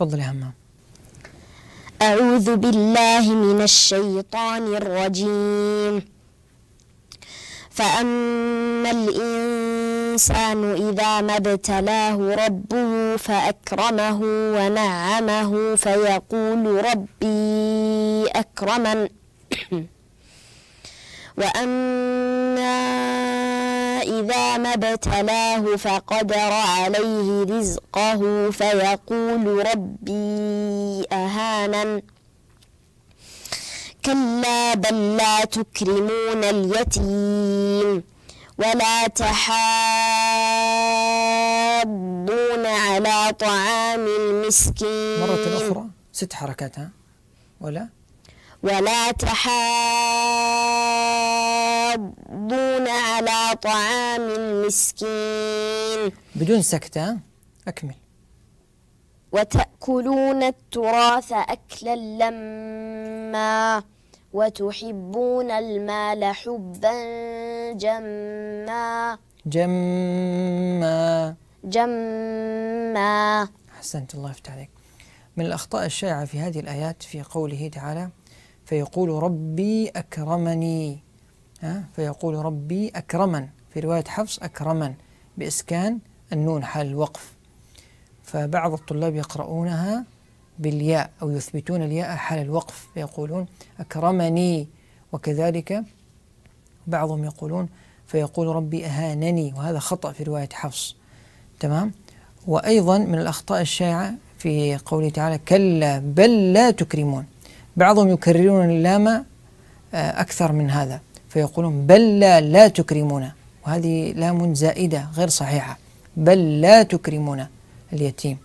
تفضلي يا أعوذ بالله من الشيطان الرجيم فأما الإنسان إذا ما ابتلاه ربه فأكرمه ونعمه فيقول ربي أكرمن وأما فإذا ما ابتلاه فقدر عليه رزقه فيقول ربي أهانن كلا بل لا تكرمون اليتيم ولا تحاضون على طعام المسكين مرة أخرى ست حركات ها ولا ولا تحاضون يحضون على طعام المسكين بدون سكتة أكمل وتأكلون التراث أكلا لما وتحبون المال حبا جما جما جما أحسنت الله يفتح عليك من الأخطاء الشائعة في هذه الآيات في قوله تعالى فيقول ربي أكرمني فيقول ربي أكرما في رواية حفص أكرما بإسكان النون حال الوقف فبعض الطلاب يقرؤونها بالياء أو يثبتون الياء حال الوقف فيقولون أكرمني وكذلك بعضهم يقولون فيقول ربي أهانني وهذا خطأ في رواية حفص تمام وأيضا من الأخطاء الشائعة في قوله تعالى كلا بل لا تكرمون بعضهم يكررون اللام آه، أكثر من هذا فيقولون بل لا, لا تكرمون وهذه لام زائدة غير صحيحة بل لا تكرمون اليتيم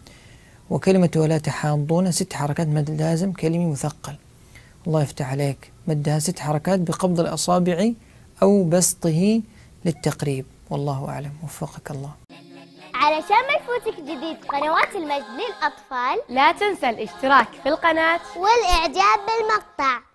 وكلمة ولا تحاضون ست حركات مد لازم كلمي مثقل الله يفتح عليك مدها ست حركات بقبض الأصابع أو بسطه للتقريب والله أعلم وفقك الله علشان ما يفوتك جديد قنوات المجد للأطفال لا تنسى الاشتراك في القناة والإعجاب بالمقطع